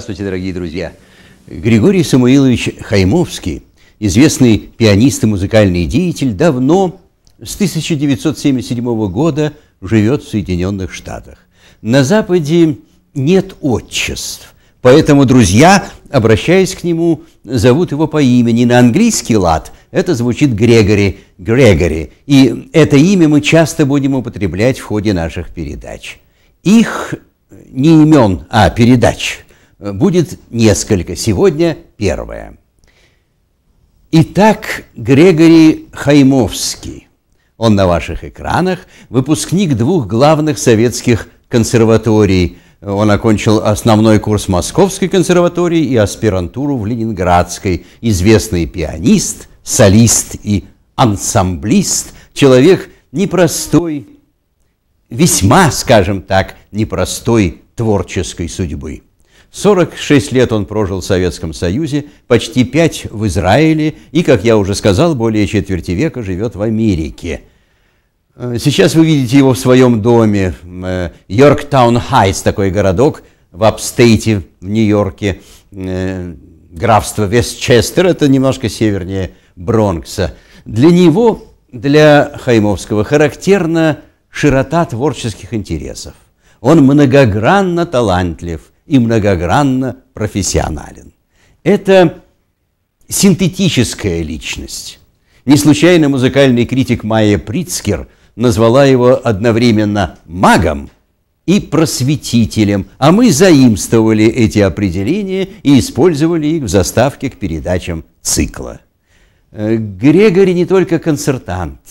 Здравствуйте, дорогие друзья! Григорий Самуилович Хаймовский, известный пианист и музыкальный деятель, давно, с 1977 года, живет в Соединенных Штатах. На Западе нет отчеств, поэтому друзья, обращаясь к нему, зовут его по имени. На английский лад это звучит Грегори, Грегори. И это имя мы часто будем употреблять в ходе наших передач. Их не имен, а передач – Э, будет несколько, сегодня первое. Итак, Грегори Хаймовский. Он на ваших экранах, выпускник двух главных советских консерваторий. Он окончил основной курс Московской консерватории и аспирантуру в Ленинградской. Известный пианист, солист и ансамблист, человек непростой, весьма, скажем так, непростой творческой судьбы. 46 лет он прожил в Советском Союзе, почти 5 в Израиле и, как я уже сказал, более четверти века живет в Америке. Э, сейчас вы видите его в своем доме. Э, Йорктаун Хайтс, такой городок в апстейте в Нью-Йорке. Э, графство Вестчестер, это немножко севернее Бронкса. Для него, для Хаймовского, характерна широта творческих интересов. Он многогранно талантлив, и многогранно профессионален. Это синтетическая личность. Не случайно музыкальный критик Майя Прицкер назвала его одновременно магом и просветителем, а мы заимствовали эти определения и использовали их в заставке к передачам цикла. Э, Грегори не только концертант –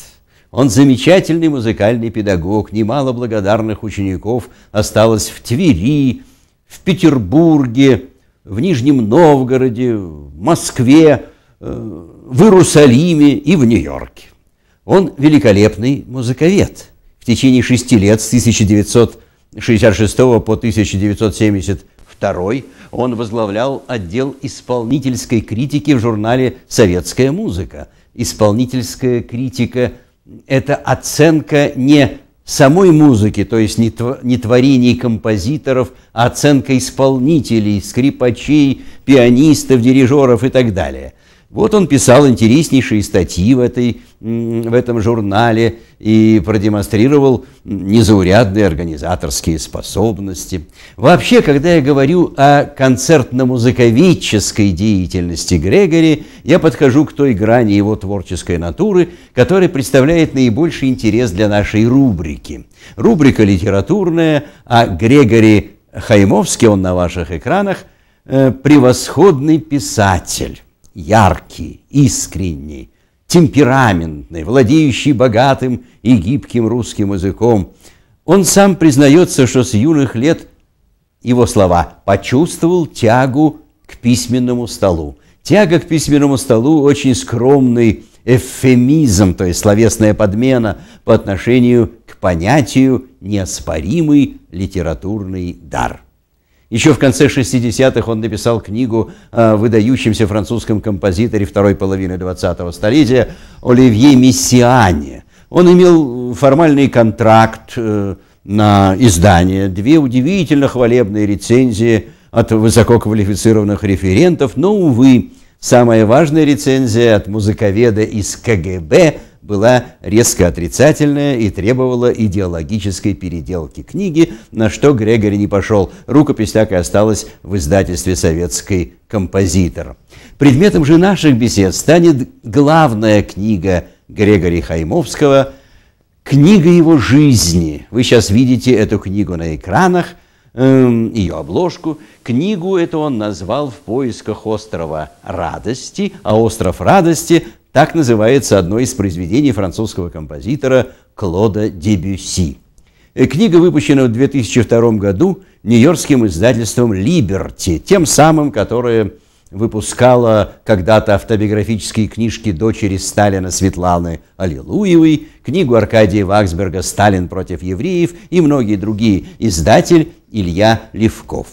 он замечательный музыкальный педагог, немало благодарных учеников осталось в Твери, в Петербурге, в Нижнем Новгороде, в Москве, э, в Иерусалиме и в Нью-Йорке. Он великолепный музыковед. В течение шести лет, с 1966 по 1972, он возглавлял отдел исполнительской критики в журнале «Советская музыка». Исполнительская критика – это оценка не самой музыки, то есть не, творений композиторов, а оценка исполнителей, скрипачей, пианистов, дирижеров и так далее. Вот он писал интереснейшие статьи в, этой, в этом журнале и продемонстрировал незаурядные организаторские способности. Вообще, когда я говорю о концертно-музыковедческой деятельности Грегори, я подхожу к той грани его творческой натуры, которая представляет наибольший интерес для нашей рубрики. Рубрика литературная, а Грегори Хаймовский, он на ваших экранах, э, превосходный писатель яркий, искренний, темпераментный, владеющий богатым и гибким русским языком. Он сам признается, что с юных лет, его слова, почувствовал тягу к письменному столу. Тяга к письменному столу – очень скромный эвфемизм, то есть словесная подмена по отношению к понятию «неоспоримый литературный дар». Еще в конце 60-х он написал книгу о выдающемся французском композиторе второй половины 20-го столетия Оливье Мессиане. Он имел формальный контракт э, на издание, две удивительно хвалебные рецензии от высококвалифицированных референтов, но, увы, самая важная рецензия от музыковеда из КГБ – была резко отрицательная и требовала идеологической переделки книги, на что Грегори не пошел. Рукопись так и осталась в издательстве советской композитор». Предметом же наших бесед станет главная книга Грегори Хаймовского «Книга его жизни». Вы сейчас видите эту книгу на экранах, эм, ее обложку. Книгу эту он назвал «В поисках острова радости», а остров радости так называется одно из произведений французского композитора Клода Дебюси. Э, книга выпущена в 2002 году нью-йоркским издательством «Либерти», тем самым, которое выпускала когда-то автобиографические книжки дочери Сталина Светланы Аллилуевой, книгу Аркадия Ваксберга «Сталин против евреев» и многие другие. Издатель Илья Левков.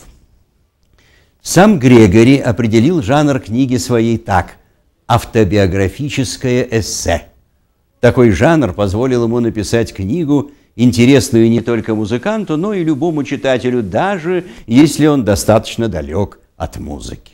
Сам Грегори определил жанр книги своей так – автобиографическое эссе. Такой жанр позволил ему написать книгу, интересную не только музыканту, но и любому читателю, даже если он достаточно далек от музыки.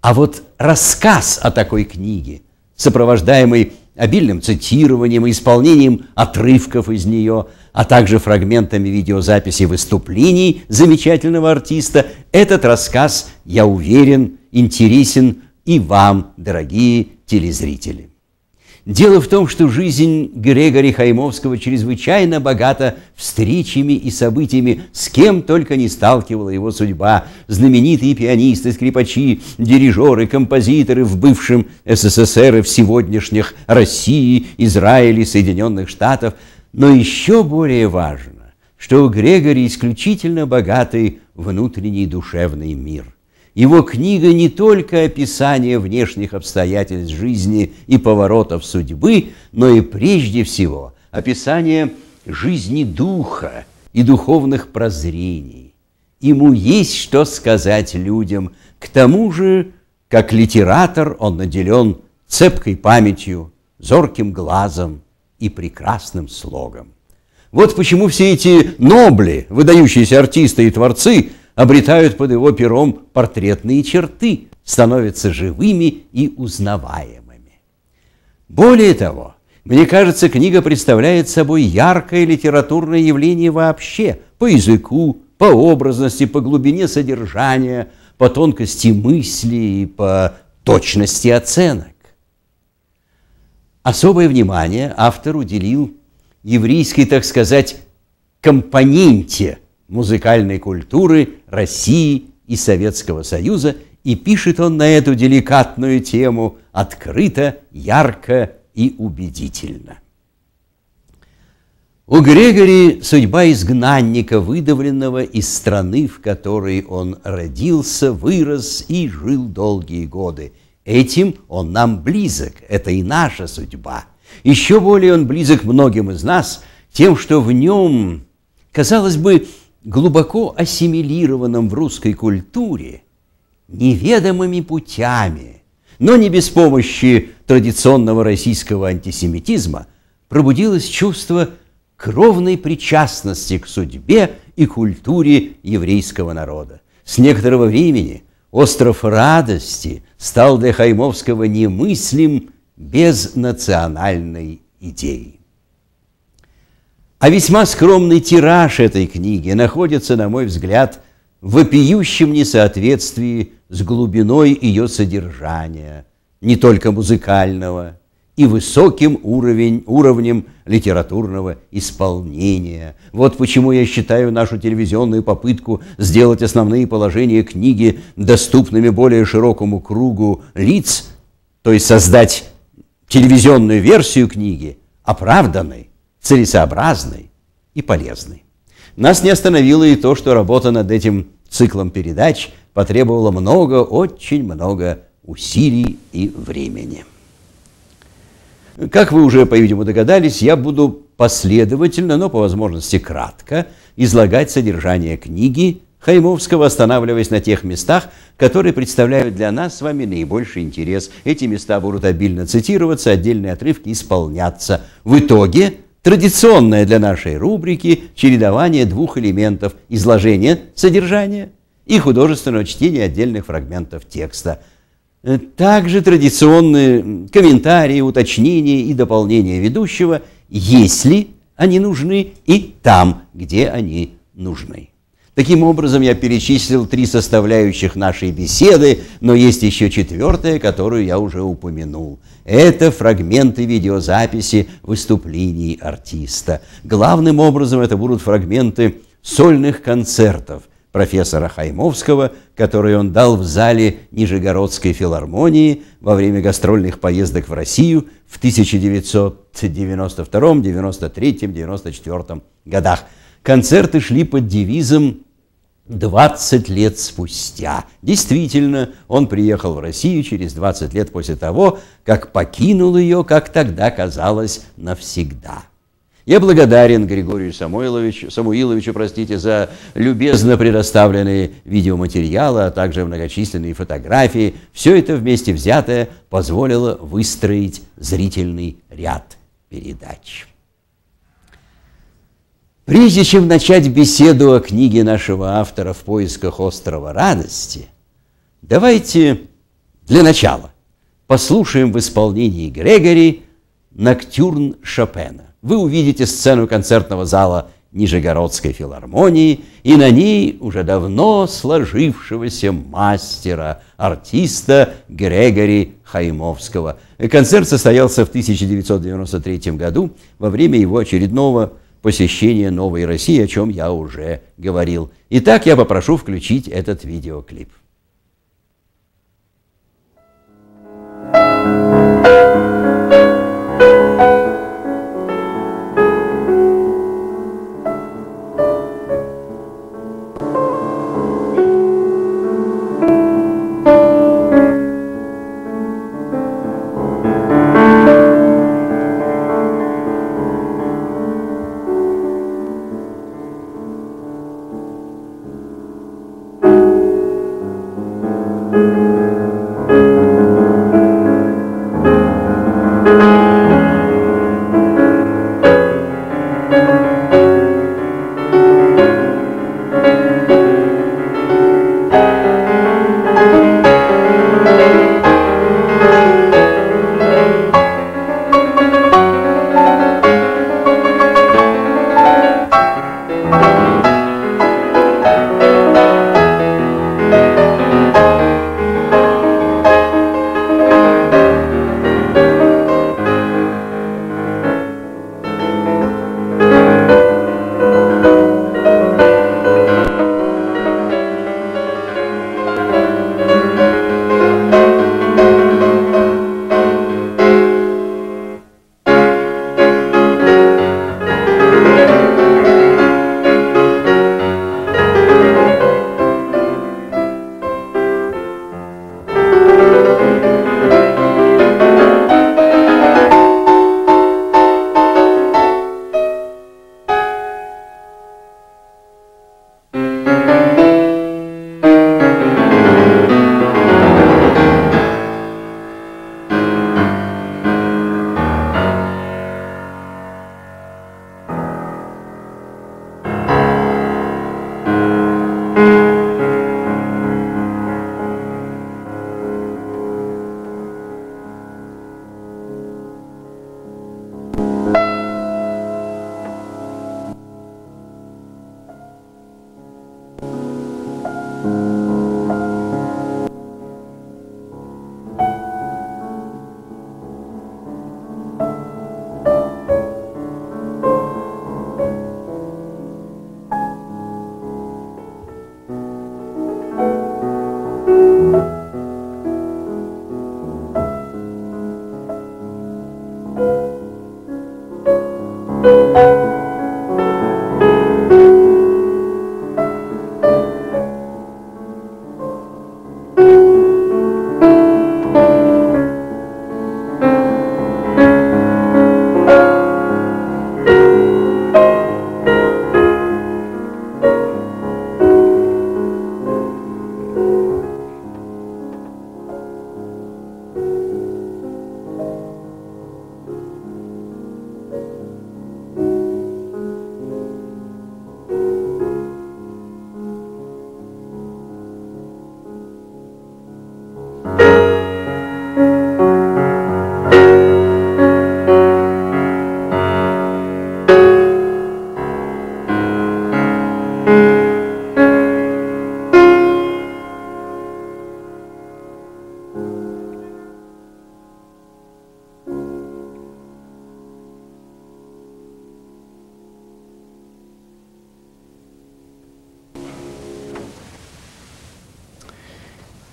А вот рассказ о такой книге, сопровождаемый обильным цитированием и исполнением отрывков из нее, а также фрагментами видеозаписи выступлений замечательного артиста, этот рассказ, я уверен, интересен и вам, дорогие телезрители. Дело в том, что жизнь Грегори Хаймовского чрезвычайно богата встречами и событиями, с кем только не сталкивала его судьба. Знаменитые пианисты, скрипачи, дирижеры, композиторы в бывшем СССР и в сегодняшних России, Израиле, Соединенных Штатов. Но еще более важно, что у Грегори исключительно богатый внутренний душевный мир. Его книга не только описание внешних обстоятельств жизни и поворотов судьбы, но и прежде всего описание жизни духа и духовных прозрений. Ему есть что сказать людям. К тому же, как литератор, он наделен цепкой памятью, зорким глазом и прекрасным слогом. Вот почему все эти нобли, выдающиеся артисты и творцы – обретают под его пером портретные черты, становятся живыми и узнаваемыми. Более того, мне кажется, книга представляет собой яркое литературное явление вообще по языку, по образности, по глубине содержания, по тонкости мысли и по точности оценок. Особое внимание автор уделил еврейской, так сказать, компоненте музыкальной культуры России и Советского Союза, и пишет он на эту деликатную тему открыто, ярко и убедительно. У Грегори судьба изгнанника, выдавленного из страны, в которой он родился, вырос и жил долгие годы. Этим он нам близок, это и наша судьба. Еще более он близок многим из нас тем, что в нем, казалось бы, глубоко ассимилированном в русской культуре, неведомыми путями, но не без помощи традиционного российского антисемитизма, пробудилось чувство кровной причастности к судьбе и культуре еврейского народа. С некоторого времени остров радости стал для Хаймовского немыслим без национальной идеи. А весьма скромный тираж этой книги находится, на мой взгляд, в вопиющем несоответствии с глубиной ее содержания, не только музыкального, и высоким уровень, уровнем литературного исполнения. Вот почему я считаю нашу телевизионную попытку сделать основные положения книги доступными более широкому кругу лиц, то есть создать телевизионную версию книги, оправданной целесообразной и полезной. Нас не остановило и то, что работа над этим циклом передач потребовала много, очень много усилий и времени. Как вы уже, по-видимому, догадались, я буду последовательно, но по возможности кратко, излагать содержание книги Хаймовского, останавливаясь на тех местах, которые представляют для нас с вами наибольший интерес. Эти места будут обильно цитироваться, отдельные отрывки исполняться. В итоге Традиционное для нашей рубрики чередование двух элементов – изложения, содержания и художественного чтения отдельных фрагментов текста. Э, также традиционные комментарии, уточнения и дополнения ведущего, если они нужны, и там, где они нужны. Таким образом, я перечислил три составляющих нашей беседы, но есть еще четвертая, которую я уже упомянул. Это фрагменты видеозаписи выступлений артиста. Главным образом это будут фрагменты сольных концертов профессора Хаймовского, которые он дал в зале Нижегородской филармонии во время гастрольных поездок в Россию в 1992, 93, 94 годах. Концерты шли под девизом 20 лет спустя. Действительно, он приехал в Россию через 20 лет после того, как покинул ее, как тогда казалось, навсегда. Я благодарен Григорию Самойловичу, Самуиловичу простите, за любезно предоставленные видеоматериалы, а также многочисленные фотографии. Все это вместе взятое позволило выстроить зрительный ряд передач. Прежде чем начать беседу о книге нашего автора «В поисках острова радости», давайте для начала послушаем в исполнении Грегори «Ноктюрн Шопена». Вы увидите сцену концертного зала Нижегородской филармонии и на ней уже давно сложившегося мастера, артиста Грегори Хаймовского. Концерт состоялся в 1993 году во время его очередного посещения Новой России, о чем я уже говорил. Итак, я попрошу включить этот видеоклип.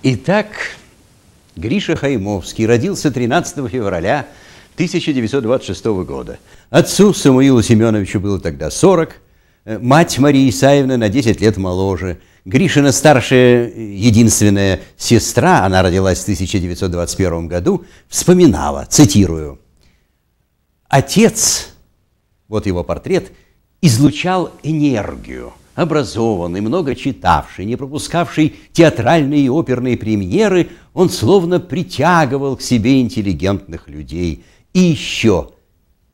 Итак, Гриша Хаймовский родился 13 февраля 1926 года. Отцу Самуилу Семеновичу было тогда 40, э, мать Марии Исаевны на 10 лет моложе. Гришина старшая, единственная сестра, она родилась в 1921 году, вспоминала, цитирую, «Отец, вот его портрет, излучал энергию, образованный, много читавший, не пропускавший театральные и оперные премьеры, он словно притягивал к себе интеллигентных людей. И еще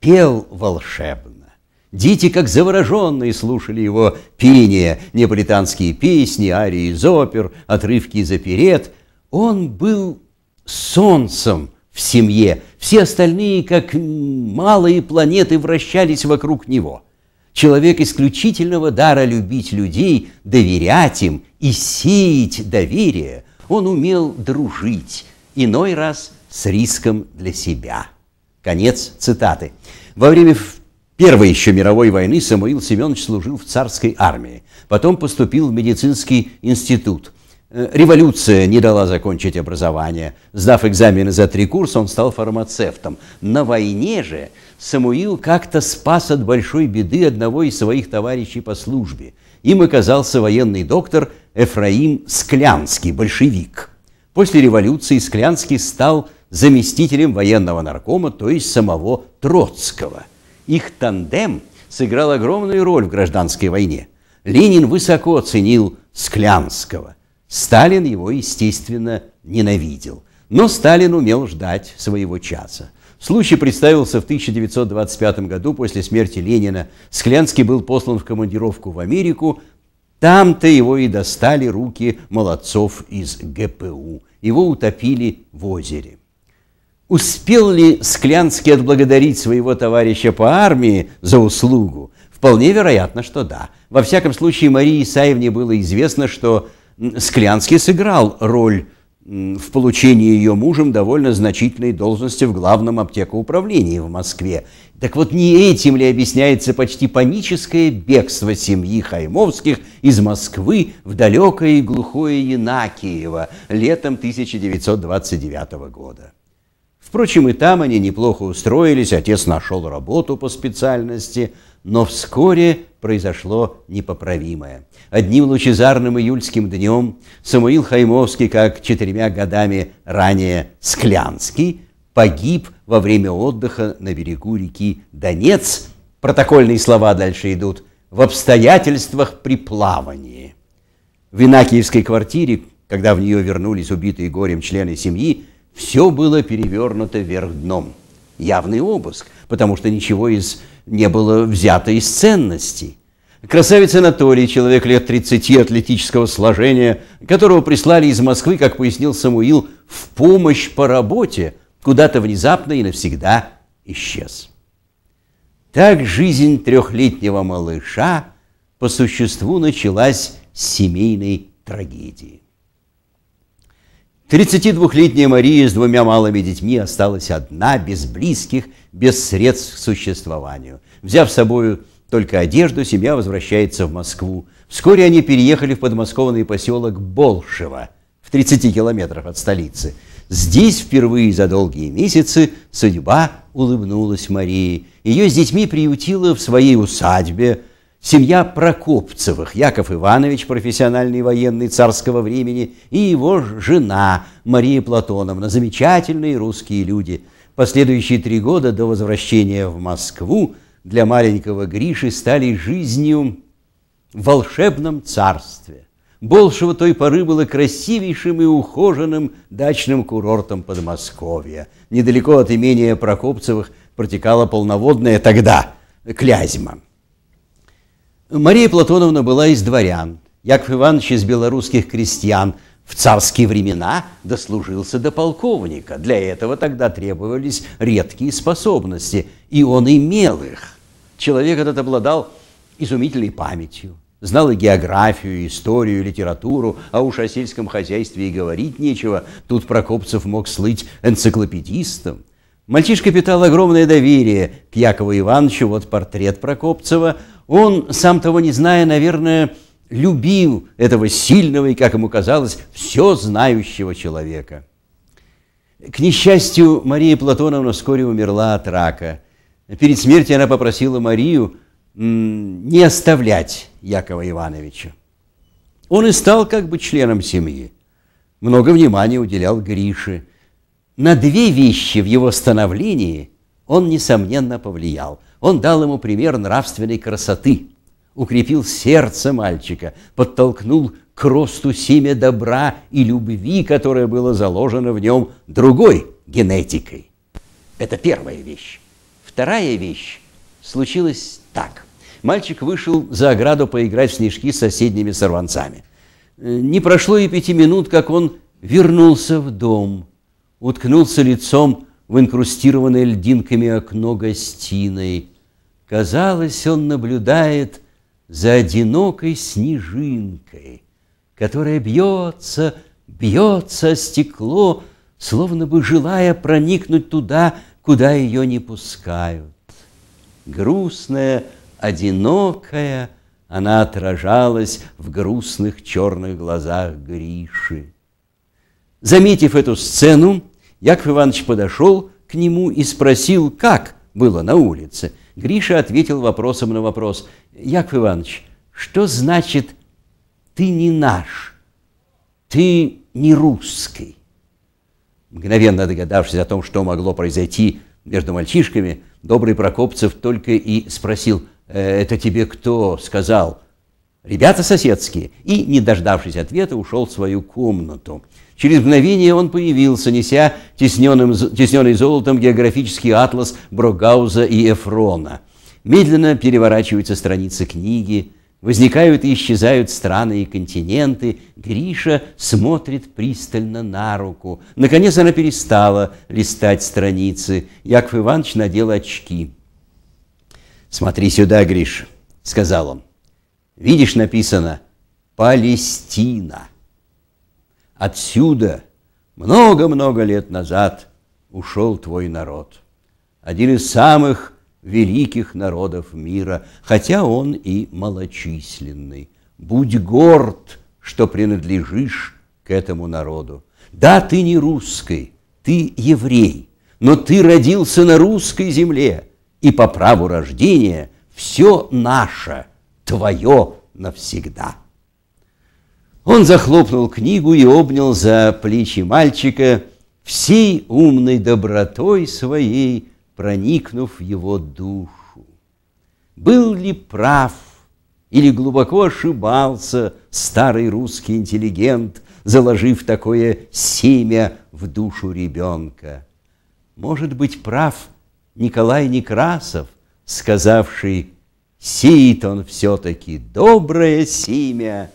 пел волшебно. Дети, как завороженные, слушали его пение, неаполитанские песни, арии из опер, отрывки из оперет. Он был солнцем в семье, все остальные, как малые планеты, вращались вокруг него – человек исключительного дара любить людей, доверять им и сеять доверие, он умел дружить, иной раз с риском для себя. Конец цитаты. Во время Первой еще мировой войны Самуил Семенович служил в царской армии, потом поступил в медицинский институт. Э, революция не дала закончить образование. Сдав экзамены за три курса, он стал фармацевтом. На войне же Самуил как-то спас от большой беды одного из своих товарищей по службе. Им оказался военный доктор Эфраим Склянский, большевик. После революции Склянский стал заместителем военного наркома, то есть самого Троцкого. Их тандем сыграл огромную роль в гражданской войне. Ленин высоко оценил Склянского. Сталин его, естественно, ненавидел. Но Сталин умел ждать своего часа. Случай представился в 1925 году после смерти Ленина. Склянский был послан в командировку в Америку. Там-то его и достали руки молодцов из ГПУ. Его утопили в озере. Успел ли Склянский отблагодарить своего товарища по армии за услугу? Вполне вероятно, что да. Во всяком случае, Марии Исаевне было известно, что Склянский сыграл роль в получении ее мужем довольно значительной должности в главном аптекоуправлении в Москве. Так вот, не этим ли объясняется почти паническое бегство семьи Хаймовских из Москвы в далекое и глухое Янакиево летом 1929 года? Впрочем, и там они неплохо устроились, отец нашел работу по специальности – но вскоре произошло непоправимое. Одним лучезарным июльским днем Самуил Хаймовский, как четырьмя годами ранее Склянский, погиб во время отдыха на берегу реки Донец, протокольные слова дальше идут, в обстоятельствах при плавании. В Инакиевской квартире, когда в нее вернулись убитые горем члены семьи, все было перевернуто вверх дном явный обыск, потому что ничего из, не было взято из ценностей. Красавец Анатолий, человек лет 30 атлетического сложения, которого прислали из Москвы, как пояснил Самуил, в помощь по работе, куда-то внезапно и навсегда исчез. Так жизнь трехлетнего малыша по существу началась с семейной трагедии. 32-летняя Мария с двумя малыми детьми осталась одна, без близких, без средств к существованию. Взяв с собой только одежду, семья возвращается в Москву. Вскоре они переехали в подмосковный поселок Болшево, в 30 километрах от столицы. Здесь впервые за долгие месяцы судьба улыбнулась Марии. Ее с детьми приютила в своей усадьбе Семья Прокопцевых, Яков Иванович, профессиональный военный царского времени, и его жена Мария Платоновна, замечательные русские люди. Последующие три года до возвращения в Москву для маленького Гриши стали жизнью в волшебном царстве. Болшево той поры было красивейшим и ухоженным дачным курортом Подмосковья. Недалеко от имения Прокопцевых протекала полноводная тогда Клязьма. Мария Платоновна была из дворян, Яков Иванович из белорусских крестьян. В царские времена дослужился до полковника. Для этого тогда требовались редкие способности, и он имел их. Человек этот обладал изумительной памятью, знал и географию, и историю, и литературу, а уж о сельском хозяйстве и говорить нечего. Тут Прокопцев мог слыть энциклопедистом. Мальчишка питал огромное доверие к Якову Ивановичу, вот портрет Прокопцева – он, сам того не зная, наверное, любил этого сильного и, как ему казалось, все знающего человека. К несчастью, Мария Платоновна вскоре умерла от рака. Перед смертью она попросила Марию не оставлять Якова Ивановича. Он и стал как бы членом семьи. Много внимания уделял Грише. На две вещи в его становлении он, несомненно, повлиял – он дал ему пример нравственной красоты, укрепил сердце мальчика, подтолкнул к росту семя добра и любви, которое было заложено в нем другой генетикой. Это первая вещь. Вторая вещь случилась так. Мальчик вышел за ограду поиграть в снежки с соседними сорванцами. Не прошло и пяти минут, как он вернулся в дом, уткнулся лицом в инкрустированное льдинками окно гостиной. Казалось, он наблюдает за одинокой снежинкой, которая бьется, бьется стекло, словно бы желая проникнуть туда, куда ее не пускают. Грустная, одинокая, она отражалась в грустных черных глазах Гриши. Заметив эту сцену, Яков Иванович подошел к нему и спросил, как было на улице. Гриша ответил вопросом на вопрос. «Яков Иванович, что значит «ты не наш», «ты не русский»?» Мгновенно догадавшись о том, что могло произойти между мальчишками, добрый Прокопцев только и спросил, «Э, «Это тебе кто сказал?» «Ребята соседские», и, не дождавшись ответа, ушел в свою комнату. Через мгновение он появился, неся тесненным, тесненный золотом географический атлас Брогауза и Эфрона. Медленно переворачиваются страницы книги, возникают и исчезают страны и континенты. Гриша смотрит пристально на руку. Наконец она перестала листать страницы. Яков Иванович надел очки. «Смотри сюда, Гриш», — сказал он. «Видишь, написано «Палестина». Отсюда много-много лет назад ушел твой народ. Один из самых великих народов мира, хотя он и малочисленный. Будь горд, что принадлежишь к этому народу. Да, ты не русский, ты еврей, но ты родился на русской земле, и по праву рождения все наше, твое навсегда. Он захлопнул книгу и обнял за плечи мальчика, всей умной добротой своей проникнув в его душу. Был ли прав или глубоко ошибался старый русский интеллигент, заложив такое семя в душу ребенка? Может быть, прав Николай Некрасов, сказавший «Сеет он все-таки доброе семя»,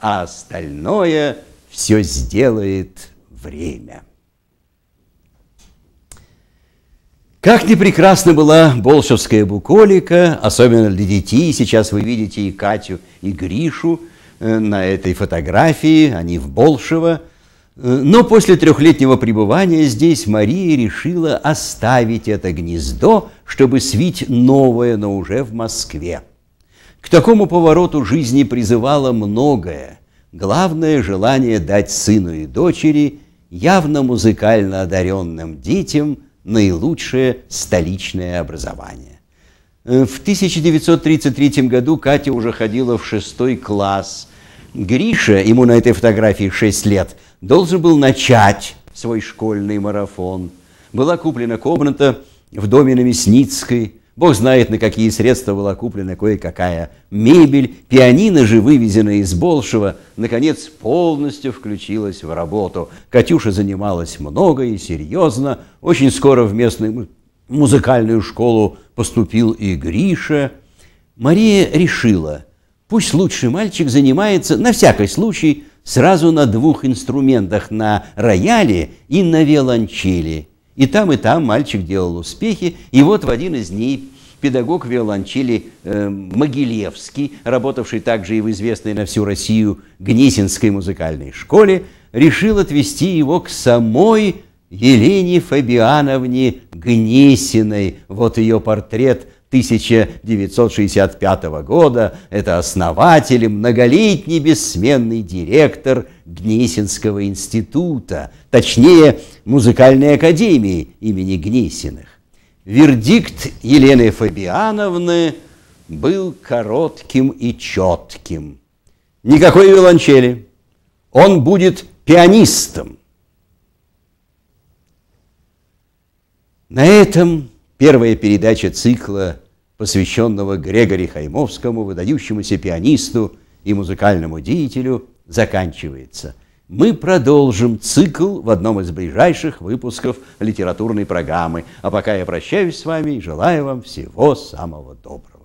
а остальное все сделает время. Как не прекрасна была болшевская буколика, особенно для детей, сейчас вы видите и Катю, и Гришу э, на этой фотографии, они в Болшево, э, но после трехлетнего пребывания здесь Мария решила оставить это гнездо, чтобы свить новое, но уже в Москве. К такому повороту жизни призывало многое. Главное желание дать сыну и дочери, явно музыкально одаренным детям, наилучшее столичное образование. Э, в 1933 году Катя уже ходила в шестой класс. Гриша, ему на этой фотографии шесть лет, должен был начать свой школьный марафон. Была куплена комната в доме на Мясницкой – Бог знает, на какие средства была куплена кое-какая мебель, пианино же, вывезенное из Болшева, наконец полностью включилась в работу. Катюша занималась много и серьезно. Очень скоро в местную музыкальную школу поступил и Гриша. Мария решила, пусть лучший мальчик занимается, на всякий случай, сразу на двух инструментах, на рояле и на виолончели – и там, и там мальчик делал успехи. И вот в один из дней педагог виолончели э, Могилевский, работавший также и в известной на всю Россию Гнесинской музыкальной школе, решил отвести его к самой Елене Фабиановне Гнесиной. Вот ее портрет 1965 года. Это основатель и многолетний бессменный директор Гнесинского института, точнее, музыкальной академии имени Гнесиных. Вердикт Елены Фабиановны был коротким и четким. Никакой виолончели. Он будет пианистом. На этом Первая передача цикла, посвященного Грегори Хаймовскому, выдающемуся пианисту и музыкальному деятелю, заканчивается. Мы продолжим цикл в одном из ближайших выпусков литературной программы. А пока я прощаюсь с вами и желаю вам всего самого доброго.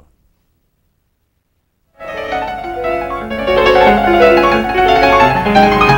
Thank you.